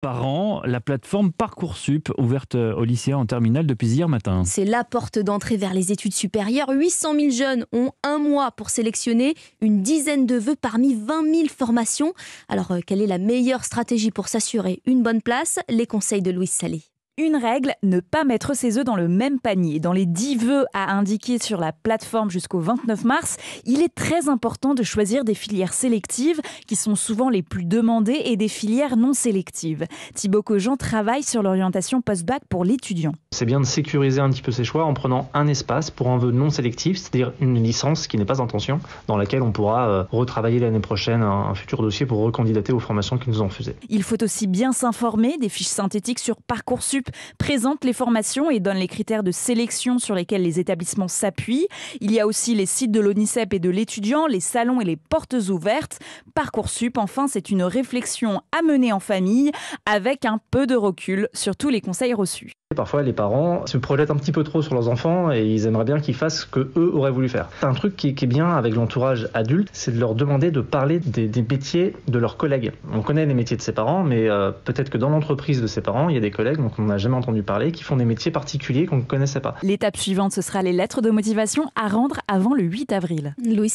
par an, la plateforme Parcoursup, ouverte euh, aux lycéens en terminale depuis hier matin. C'est la porte d'entrée vers les études supérieures. 800 000 jeunes ont un mois pour sélectionner une dizaine de vœux parmi 20 000 formations. Alors, euh, quelle est la meilleure stratégie pour s'assurer une bonne place Les conseils de Louise Salé une règle, ne pas mettre ses œufs dans le même panier. Dans les 10 vœux à indiquer sur la plateforme jusqu'au 29 mars, il est très important de choisir des filières sélectives qui sont souvent les plus demandées et des filières non sélectives. Thibaut Cogent travaille sur l'orientation post-bac pour l'étudiant. C'est bien de sécuriser un petit peu ses choix en prenant un espace pour un vœu non sélectif, c'est-à-dire une licence qui n'est pas en tension, dans laquelle on pourra euh, retravailler l'année prochaine un futur dossier pour recandidater aux formations qui nous ont refusées. Il faut aussi bien s'informer des fiches synthétiques sur Parcoursup présente les formations et donne les critères de sélection sur lesquels les établissements s'appuient. Il y a aussi les sites de l'ONICEP et de l'étudiant, les salons et les portes ouvertes. Parcoursup, enfin, c'est une réflexion à mener en famille avec un peu de recul sur tous les conseils reçus. Parfois, les parents se projettent un petit peu trop sur leurs enfants et ils aimeraient bien qu'ils fassent ce que eux auraient voulu faire. Un truc qui, est bien avec l'entourage adulte, c'est de leur demander de parler des, métiers de leurs collègues. On connaît les métiers de ses parents, mais euh, peut-être que dans l'entreprise de ses parents, il y a des collègues, donc n'a jamais entendu parler, qui font des métiers particuliers qu'on ne connaissait pas. L'étape suivante, ce sera les lettres de motivation à rendre avant le 8 avril. Louis